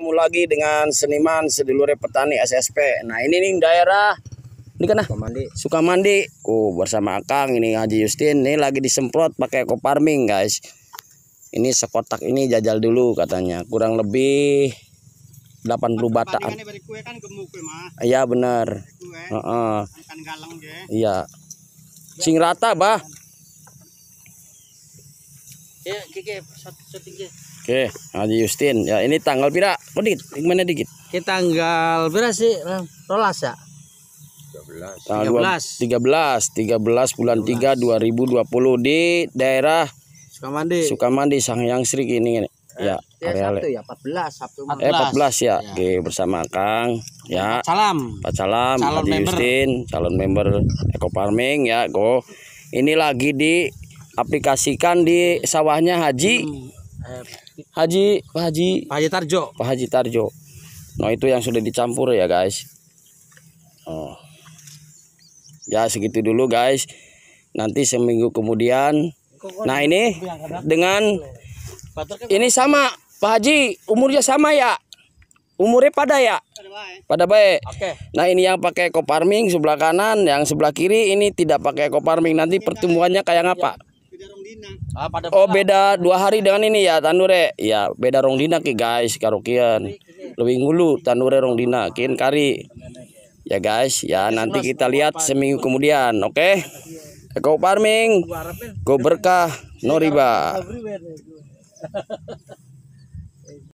ketemu lagi dengan seniman sedulur petani SSP. Nah ini nih daerah ini kan ah, Sukamandi. mandi. Oh bersama Kang ini Haji Justin ini lagi disemprot pakai koparming guys. Ini sekotak ini jajal dulu katanya kurang lebih 80 bata. Kan iya benar. Uh -uh. Iya. Sing rata bah. Ya, kiki, satu, satu, tiga. Oke, Haji Justin. Ya, ini tanggal pira? dikit, gimana dikit? Ini tanggal pira sih? Rolas ya? 13. Tanggal 13. 13, 13 bulan 13. 3 2020 di daerah Sukamandi. Sukamandi Sang Sangyang Sri ini. ini. Eh, ya, area ya? Sabtu ya 14 Sabtu 14. Eh 14 ya. ya. Oke, bersama Kang ya. Salam. Pak Salam, calon Haji member. Justin, calon member Eco Farming ya, Go. Ini lagi di aplikasikan di sawahnya Haji hmm Haji Pak Haji Pak Haji Tarjo Pak Haji Tarjo nah itu yang sudah dicampur ya guys oh ya segitu dulu guys nanti seminggu kemudian nah ini dengan ini sama Pak Haji umurnya sama ya umurnya pada ya pada baik okay. nah ini yang pakai koparming sebelah kanan yang sebelah kiri ini tidak pakai koparming nanti pertumbuhannya kayak apa Ah, oh beda dua hari kan dengan ini ya tanure. Ya beda rong dina ki ya, guys karokian. Lebih ngulu tanure rong dina kin kari. Ya guys, ya iya, nanti kita lihat seminggu kemudian, oke? Okay? Go farming, go berkah, no riba.